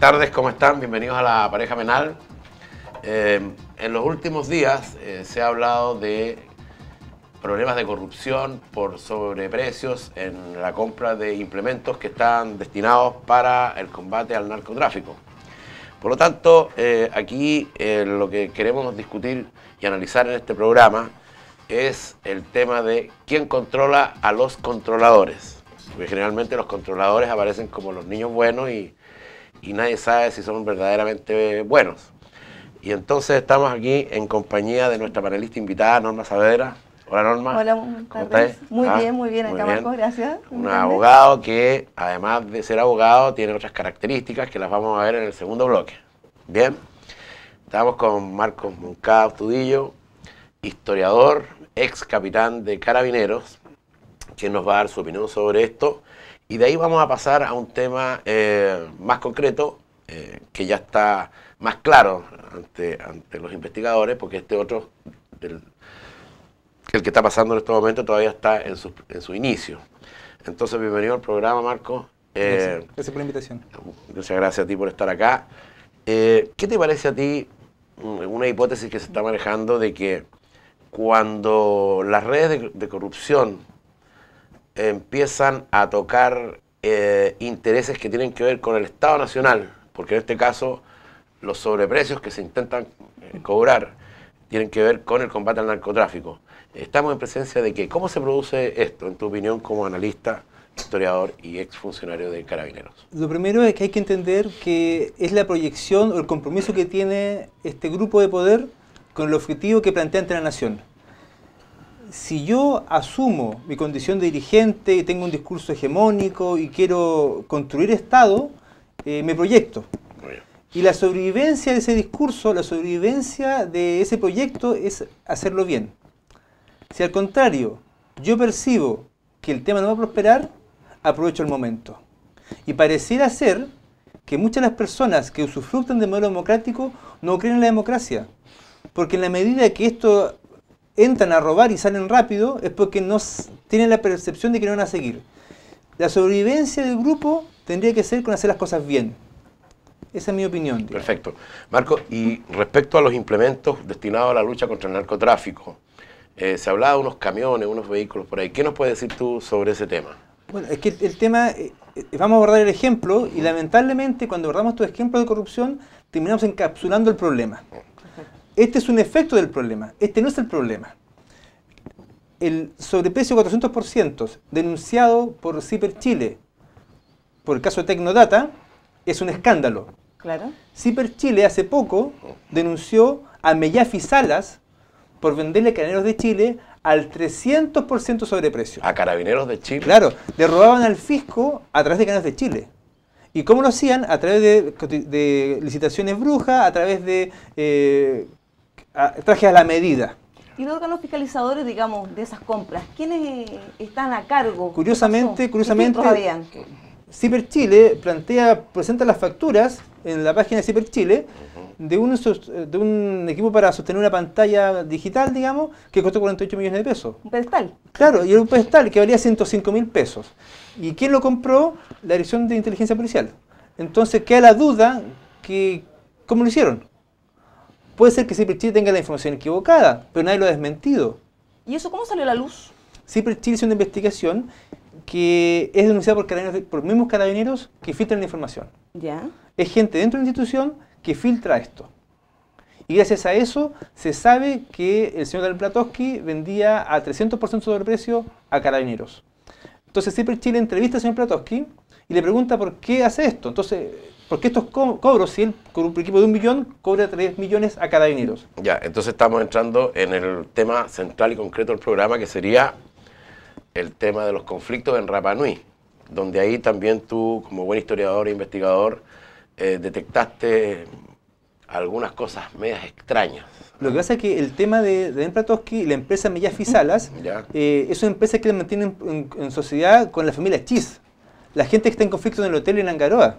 tardes, ¿cómo están? Bienvenidos a la pareja penal. Eh, en los últimos días eh, se ha hablado de problemas de corrupción por sobreprecios en la compra de implementos que están destinados para el combate al narcotráfico. Por lo tanto, eh, aquí lo que queremos discutir y analizar en este programa es el tema de quién controla a los controladores. Porque generalmente los controladores aparecen como los niños buenos y, y nadie sabe si son verdaderamente buenos. Y entonces estamos aquí en compañía de nuestra panelista invitada, Norma Saavedra. Hola Norma. Hola, Muy ah, bien, muy bien, acá Marcos, gracias. Un abogado que, además de ser abogado, tiene otras características que las vamos a ver en el segundo bloque. Bien, estamos con Marcos Moncada Tudillo, historiador, ex capitán de Carabineros, quien nos va a dar su opinión sobre esto y de ahí vamos a pasar a un tema eh, más concreto, eh, que ya está más claro ante, ante los investigadores, porque este otro, el que está pasando en este momento, todavía está en su, inicio. Entonces, bienvenido al programa, Marco. Eh, gracias. por la invitación. Muchas gracias a ti por estar acá. ¿Qué te parece a ti mm, una hipótesis que se está manejando de que cuando las redes de corrupción empiezan a tocar eh, intereses que tienen que ver con el Estado Nacional, porque en este caso los sobreprecios que se intentan eh, cobrar tienen que ver con el combate al narcotráfico. Estamos en presencia de que, ¿cómo se produce esto, en tu opinión, como analista, historiador y exfuncionario de Carabineros? Lo primero es que hay que entender que es la proyección o el compromiso que tiene este grupo de poder con el objetivo que plantea ante la nación si yo asumo mi condición de dirigente y tengo un discurso hegemónico y quiero construir Estado, eh, me proyecto. Y la sobrevivencia de ese discurso, la sobrevivencia de ese proyecto es hacerlo bien. Si al contrario, yo percibo que el tema no va a prosperar, aprovecho el momento. Y pareciera ser que muchas de las personas que usufructan del modelo democrático no creen en la democracia. Porque en la medida que esto entran a robar y salen rápido es porque no tienen la percepción de que no van a seguir. La sobrevivencia del grupo tendría que ser con hacer las cosas bien. Esa es mi opinión. Perfecto. Marco, y respecto a los implementos destinados a la lucha contra el narcotráfico, eh, se hablaba de unos camiones, unos vehículos por ahí. ¿Qué nos puedes decir tú sobre ese tema? Bueno, es que el tema, eh, eh, vamos a abordar el ejemplo y lamentablemente cuando abordamos tu ejemplo de corrupción terminamos encapsulando el problema. Este es un efecto del problema, este no es el problema. El sobreprecio 400% denunciado por Ciper Chile por el caso de Tecnodata es un escándalo. Claro. Ciper Chile hace poco denunció a Mellafi Salas por venderle Carabineros de Chile al 300% sobreprecio. ¿A Carabineros de Chile? Claro, le robaban al fisco a través de Carabineros de Chile. ¿Y cómo lo hacían? A través de, licitaciones brujas, a través de eh, Ah, traje a la medida. Y luego los fiscalizadores, digamos, de esas compras, ¿quiénes están a cargo? Curiosamente, curiosamente, Ciper plantea, presenta las facturas en la página de Ciper Chile de un, de un equipo para sostener una pantalla digital, digamos, que costó 48 millones de pesos. ¿Un pedestal? Claro, y era un pedestal que valía 105 mil pesos. ¿Y quién lo compró? La Dirección de Inteligencia Policial. Entonces queda la duda que, ¿cómo lo hicieron? Puede ser que Chile tenga la información equivocada, pero nadie lo ha desmentido. ¿Y eso cómo salió a la luz? Chile hizo una investigación que es denunciada por, por mismos carabineros que filtran la información. ¿Ya? Es gente dentro de la institución que filtra esto. Y gracias a eso se sabe que el señor Platowski vendía a 300% sobre precio a carabineros. Entonces siempre Chile entrevista al señor Platowski y le pregunta por qué hace esto. Entonces porque estos cobros, si él con un equipo de un millón, cobra 3 millones a cada dinero. Ya, entonces estamos entrando en el tema central y concreto del programa, que sería el tema de los conflictos en Rapanui, donde ahí también tú, como buen historiador e investigador, eh, detectaste algunas cosas medias extrañas. Lo que pasa es que el tema de Empratoski, la empresa Mellas Fisalas, eh, es una empresa que mantiene en, en, sociedad con la familia Chis. La gente que está en conflicto en el hotel en Angaroa.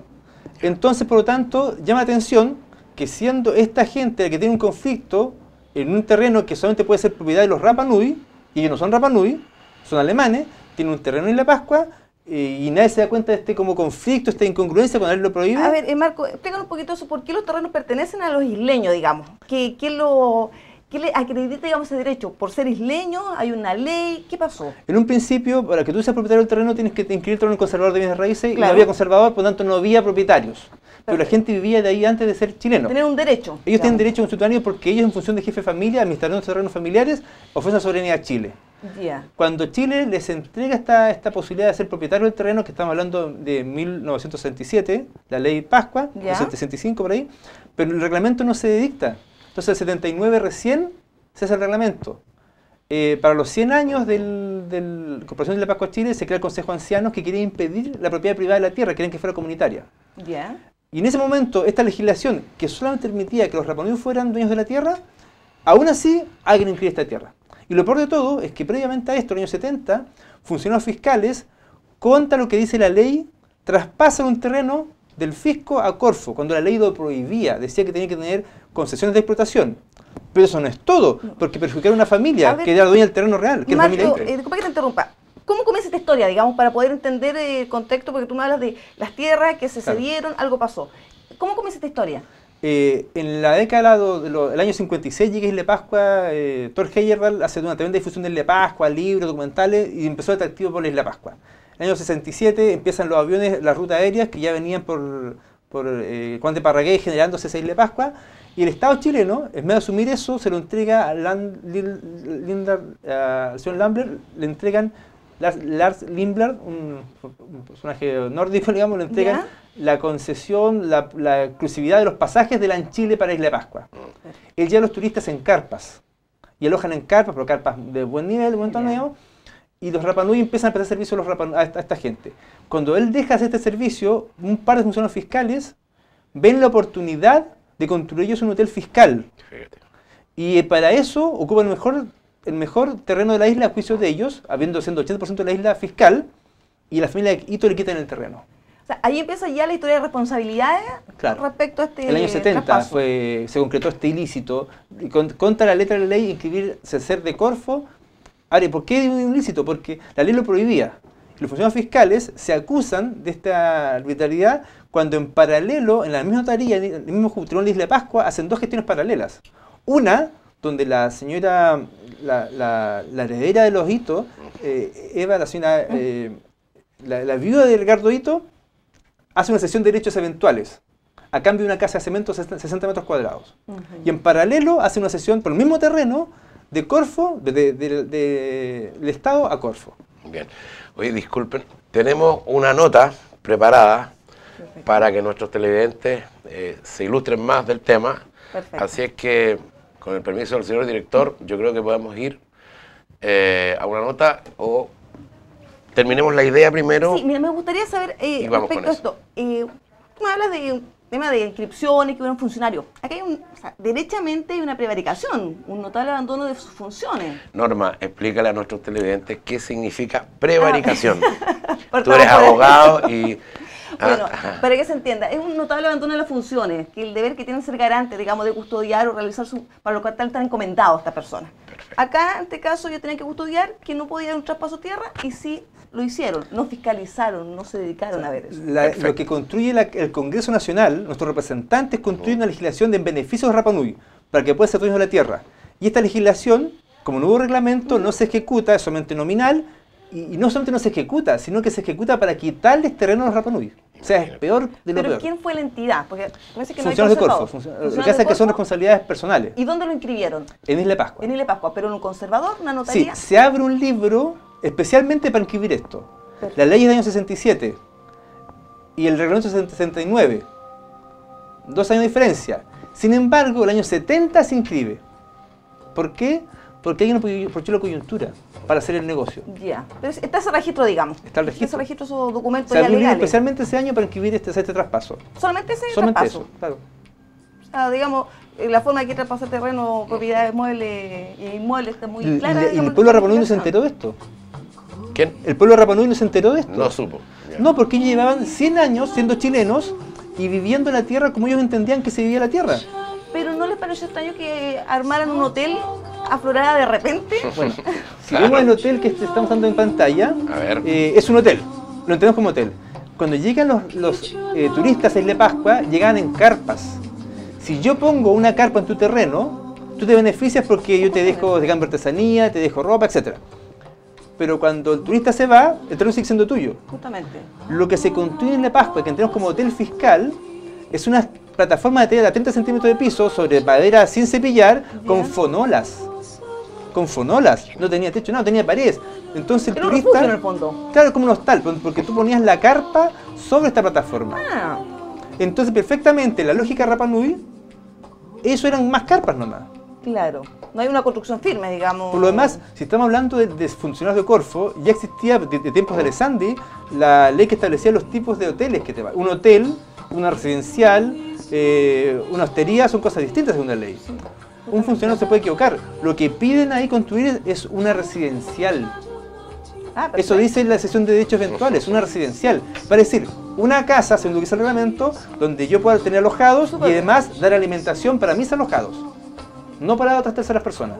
Entonces, por lo tanto, llama atención que siendo esta gente que tiene un conflicto en un terreno que solamente puede ser propiedad de los Rapa y que no son Rapa son alemanes, tienen un terreno en La Pascua, eh, y nadie se da cuenta de este como conflicto, esta incongruencia cuando él lo prohíbe. A ver, eh, Marco, explícanos un poquito eso, ¿por qué los terrenos pertenecen a los isleños, digamos? ¿Qué, qué lo, ¿Qué le acredita, digamos, ese derecho? ¿Por ser isleño? ¿Hay una ley? ¿Qué pasó? En un principio, para que tú seas propietario del terreno, tienes que inscribirte en el conservador de bienes raíces y no había conservador, por lo tanto no había propietarios. Pero la gente vivía de ahí antes de ser chileno. Tener un derecho. Ellos tienen derecho a un constitucional porque ellos, en función de jefe de familia, administraron los terrenos familiares, ofrecen soberanía a Chile. Cuando Chile les entrega esta, esta posibilidad de ser propietario del terreno, que estamos hablando de 1967, la ley Pascua, 1965 por ahí, pero el reglamento no se dicta. Entonces el 79 recién se hace el reglamento. Eh, para los 100 años de la Corporación de la Paz Chile se crea el Consejo de Ancianos que quiere impedir la propiedad privada de la tierra, quieren que fuera comunitaria. Y en ese momento, esta legislación que solamente permitía que los reponidos fueran dueños de la tierra, aún así alguien incluye esta tierra. Y lo peor de todo es que previamente a esto, en el año 70, funcionarios fiscales, contra lo que dice la ley, traspasan un terreno del fisco a Corfo, cuando la ley lo prohibía, decía que tenía que tener concesiones de explotación. Pero eso no es todo, porque perjudicar a una familia que era dueña del terreno real, que eh, disculpa que te interrumpa. ¿Cómo comienza esta historia, digamos, para poder entender eh, el contexto? Porque tú me hablas de las tierras que se cedieron, algo pasó. ¿Cómo comienza esta historia? Eh, en la década del año 56 llega Isla Pascua, Thor Heyerdahl hace una tremenda difusión de Isla Pascua, libros, documentales, y empezó el atractivo por la Isla Pascua. En el año 67 empiezan los aviones, las rutas aéreas que ya venían por, por eh, Juan de Parragué generándose Isla de Pascua. Y el Estado chileno, en vez de asumir eso, se lo entrega a Land, Lambler, le entregan Lars, Lars Lindblad, un, personaje nórdico, digamos, le entregan la concesión, la, exclusividad de los pasajes de LAN Chile para Isla de Pascua. Él lleva a los turistas en carpas y alojan en carpas, pero carpas de buen nivel, buen torneo y los Rapanui empiezan a prestar servicio a, los esta, gente. Cuando él deja hacer este servicio, un par de funcionarios fiscales ven la oportunidad de construir ellos un hotel fiscal. Y eh, para eso ocupan el mejor, el mejor terreno de la isla a juicio de ellos, habiendo siendo 80% de la isla fiscal, y la familia de Hito le quitan el terreno. O sea, ahí empieza ya la historia de responsabilidades respecto a este El año 70 fue, se concretó este ilícito, y contra la letra de la ley, inscribirse ser de Corfo Ahora, ¿por qué es ilícito? Porque la ley lo prohibía. Los funcionarios fiscales se acusan de esta arbitrariedad cuando en paralelo, en la misma notaría, en el mismo Tribunal de Isla Pascua, hacen dos gestiones paralelas. Una, donde la señora, la, heredera de los hitos, eh, Eva, la señora, eh, la, viuda de Ricardo Hito, hace una sesión de derechos eventuales a cambio de una casa de cemento de 60 metros cuadrados. Y en paralelo hace una sesión por el mismo terreno de Corfo, de, del Estado a Corfo. Bien. Oye, disculpen, tenemos una nota preparada para que nuestros televidentes eh, se ilustren más del tema. Así es que, con el permiso del señor director, yo creo que podemos ir eh, a una nota o terminemos la idea primero. Sí, mira, me gustaría saber eh, respecto a esto. me hablas de tema de inscripciones que un funcionario. Acá hay un, o sea, derechamente hay una prevaricación, un notable abandono de sus funciones. Norma, explícale a nuestros televidentes qué significa prevaricación. Ah, Tú eres abogado y... Bueno, ah, para que se entienda, es un notable abandono de las funciones, que el deber que tienen ser garante, digamos, de custodiar o realizar su, para lo cual están encomendados esta persona Acá, en este caso, yo tenía que custodiar que no podía dar un traspaso tierra y sí lo hicieron, no fiscalizaron, no se dedicaron a ver eso. lo que construye el Congreso Nacional, nuestros representantes construyen una legislación de beneficio de Rapanui, para que pueda ser dueño de la tierra. Y esta legislación, como nuevo reglamento, no se ejecuta, es solamente nominal, y, no solamente no se ejecuta, sino que se ejecuta para quitarles terreno a los rapanui O sea, es peor de lo ¿Pero quién fue la entidad? Porque parece que no de Corfo. Lo que que son responsabilidades personales. ¿Y dónde lo inscribieron? En Isla Pascua. En Isla Pascua, pero en un conservador, una notaría. Sí, se abre un libro especialmente para inscribir esto. La Las leyes del año 67 y el reglamento 69, dos años de diferencia. Sin embargo, el año 70 se inscribe. ¿Por qué? Porque hay una la coyuntura para hacer el negocio. Ya, pero está ese registro, digamos. Está el registro. Ese registro, esos documentos o ya especialmente ese año para inscribir este, este traspaso. ¿Solamente ese Solamente traspaso? eso, claro. digamos, eh, la forma de que traspasar terreno, propiedades, muebles e inmuebles está muy clara. Y, el pueblo reponiendo se enteró de esto. El pueblo de Rapanui no se enteró de esto. No supo. No, porque ellos llevaban 100 años siendo chilenos y viviendo en la tierra como ellos entendían que se vivía la tierra. Pero ¿no les pareció extraño que armaran un hotel aflorada de repente? Bueno, si vemos el hotel que estamos dando en pantalla, eh, es un hotel, lo entendemos como hotel. Cuando llegan los, eh, turistas en la Pascua, llegan en carpas. Si yo pongo una carpa en tu terreno, tú te beneficias porque yo te dejo de cambio artesanía, te dejo ropa, etcétera pero cuando el turista se va, el terreno sigue siendo tuyo. Justamente. Lo que se construye en La Pascua, que tenemos como hotel fiscal, es una plataforma de tela de 30 centímetros de piso sobre madera sin cepillar con fonolas. Con fonolas. No tenía techo, no, tenía paredes. Entonces el turista. En el fondo. Claro, como un hostal, porque tú ponías la carpa sobre esta plataforma. Ah. Entonces, perfectamente, la lógica rapanui, eso eran más carpas nomás. Claro, no hay una construcción firme, digamos. Por lo demás, si estamos hablando de, funcionarios de Corfo, ya existía de, tiempos de Alessandri la ley que establecía los tipos de hoteles que te va. Un hotel, una residencial, eh, una hostería son cosas distintas según la ley. Un funcionario se puede equivocar. Lo que piden ahí construir es una residencial. Ah, Eso dice la sesión de derechos eventuales, una residencial. Para decir, una casa, según dice el reglamento, donde yo pueda tener alojados y además dar alimentación para mis alojados no para otras terceras personas.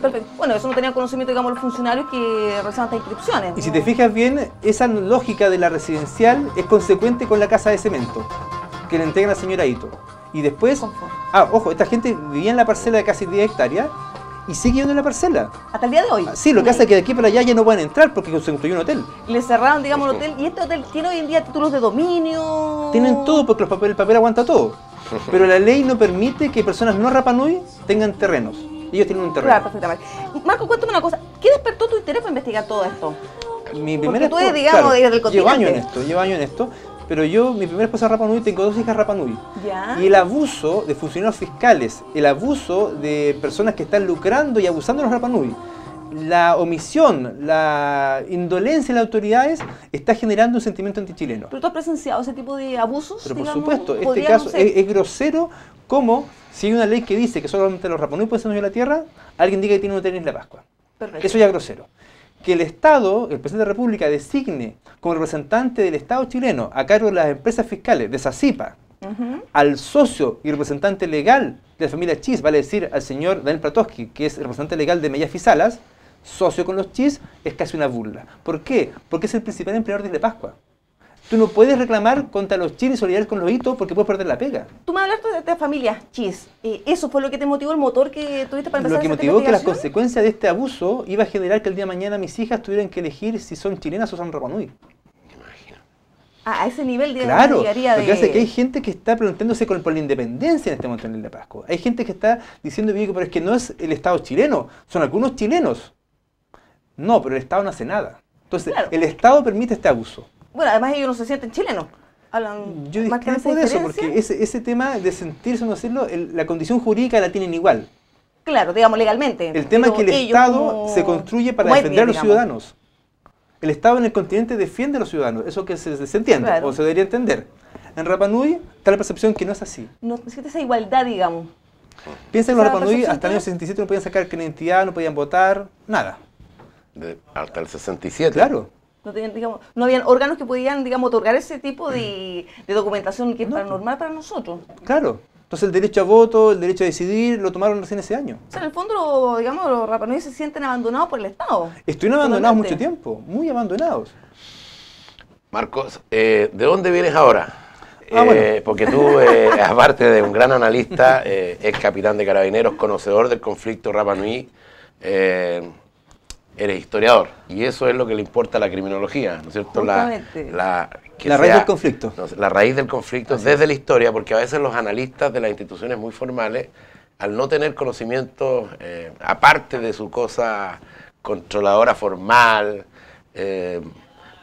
Perfecto. Bueno, eso no tenía conocimiento, digamos, los funcionarios que realizaban estas inscripciones. Y si te fijas bien, esa lógica de la residencial es consecuente con la casa de cemento que le entregan la señora Hito. Y después... Ah, ojo, esta gente vivía en la parcela de casi 10 hectáreas y sigue viviendo en la parcela. Hasta el día de hoy. Ah, sí, lo que pasa es que de aquí para allá ya no van entrar porque se construyó un hotel. Le cerraron, digamos, el hotel. Y este hotel tiene hoy en día títulos de dominio. Tienen todo porque los el papel aguanta todo. Pero la ley no permite que personas no rapanui tengan terrenos. Ellos tienen un terreno. Claro, perfectamente. Marco, cuéntame una cosa. ¿Qué despertó tu interés para investigar todo esto? Mi Porque tú eres, digamos, del cotidiano. Llevo años en esto, llevo años en esto. Pero yo, mi primera esposa Rapanui, tengo dos hijas Rapanui. ¿Ya? Y el abuso de funcionarios fiscales, el abuso de personas que están lucrando y abusando de los Rapanui la omisión, la indolencia de las autoridades está generando un sentimiento antichileno. ¿Pero tú has presenciado ese tipo de abusos? Pero por supuesto, este caso es, grosero como si hay una ley que dice que solamente los raponés pueden ser de la tierra, alguien diga que tiene un tenis en la Pascua. Eso ya es grosero. Que el Estado, el presidente de la República, designe como representante del Estado chileno a cargo de las empresas fiscales de SACIPA, al socio y representante legal de la familia Chis, vale decir al señor Daniel pratoski que es representante legal de Mellas Fisalas, socio con los chis es casi una burla. ¿Por qué? Porque es el principal empleador desde Pascua. Tú no puedes reclamar contra los chis y solidarizar con los hitos porque puedes perder la pega. Tú me hablaste de familia, familia chis. ¿Eso fue lo que te motivó el motor que tuviste para empezar Lo que motivó que las consecuencias de este abuso iba a generar que el día de mañana mis hijas tuvieran que elegir si son chilenas o son rapanui. Ah, a ese nivel de claro, lo que hace que hay gente que está preguntándose con, por la independencia en este momento en el de Pascua. Hay gente que está diciendo, pero es que no es el Estado chileno, son algunos chilenos. No, pero el Estado no hace nada. Entonces, el Estado permite este abuso. Bueno, además ellos no se sienten chilenos. Yo discrepo de eso, porque ese, ese, tema de sentirse o no decirlo, la condición jurídica la tienen igual. Claro, digamos legalmente. El tema es que el Estado se construye para defender a los ciudadanos. El Estado en el continente defiende a los ciudadanos, eso que se, entiende o se debería entender. En Rapanui está la percepción que no es así. No existe esa igualdad, digamos. Piensen en los Rapanui hasta el año 67 no podían sacar identidad, no podían votar, nada hasta el 67. Claro. No, tenían, digamos, no habían órganos que podían, digamos, otorgar ese tipo de, mm. documentación que es paranormal para nosotros. Claro. Entonces el derecho a voto, el derecho a decidir, lo tomaron recién ese año. O sea, en el fondo, digamos, los rapanui se sienten abandonados por el Estado. Estuvieron abandonados mucho tiempo, muy abandonados. Marcos, eh, ¿de dónde vienes ahora? Ah, eh, porque tú, eh, aparte de un gran analista, ex capitán de carabineros, conocedor del conflicto Rapa Nui, eres historiador. Y eso es lo que le importa a la criminología, ¿no es cierto? La, la, raíz del conflicto. la raíz del conflicto desde la historia, porque a veces los analistas de las instituciones muy formales, al no tener conocimiento, eh, aparte de su cosa controladora formal, eh,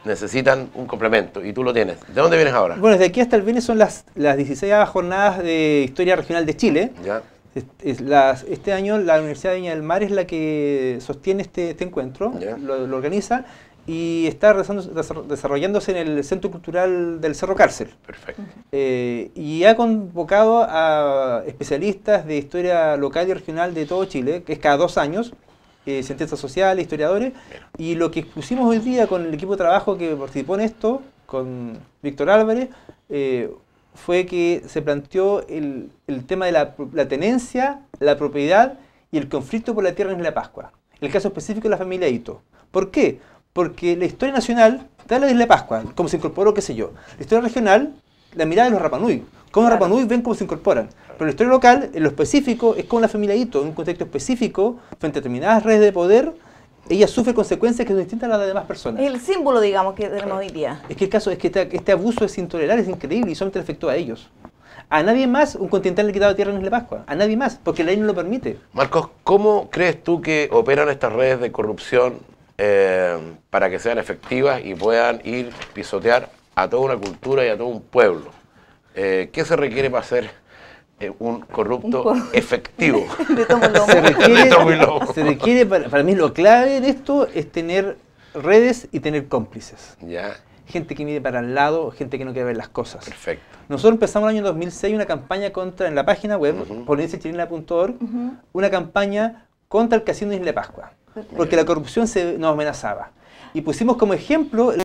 necesitan un complemento y tú lo tienes. ¿De dónde vienes ahora? Bueno, desde aquí hasta el viernes son las, las 16 jornadas de Historia Regional de Chile. Ya este año la Universidad de Viña del Mar es la que sostiene este, este encuentro, lo, organiza y está desarrollándose en el Centro Cultural del Cerro Cárcel. Perfecto. Eh, y ha convocado a especialistas de historia local y regional de todo Chile, que es cada dos años, eh, cientistas sociales, historiadores, y lo que pusimos hoy día con el equipo de trabajo que participó en esto, con Víctor Álvarez, eh, fue que se planteó el, tema de la, tenencia, la propiedad y el conflicto por la tierra en la Pascua. El caso específico de la familia Hito. ¿Por qué? Porque la historia nacional está la de la Pascua, cómo se incorporó, qué sé yo. La historia regional, la mirada de los Rapanui, cómo los Rapanui ven cómo se incorporan. Pero la historia local, en lo específico, es con la familia Hito, en un contexto específico, frente a determinadas redes de poder, ella sufre consecuencias que son distintas a las de demás personas. El símbolo, digamos, que tenemos hoy día. Es que el caso es que este, este abuso es intolerable, es increíble y solamente afectó a ellos. A nadie más un continental le quitado tierra en la Pascua. A nadie más, porque la ley no lo permite. Marcos, ¿cómo crees tú que operan estas redes de corrupción eh, para que sean efectivas y puedan ir pisotear a toda una cultura y a todo un pueblo? Eh, ¿Qué se requiere para hacer? Eh, un corrupto efectivo. Se requiere, para, mí lo clave de esto es tener redes y tener cómplices. Gente que mide para el lado, gente que no quiere ver las cosas. Perfecto. Nosotros empezamos en el año 2006 una campaña contra, en la página web, uh una campaña contra el casino Isla de Pascua. Porque la corrupción nos amenazaba. Y pusimos como ejemplo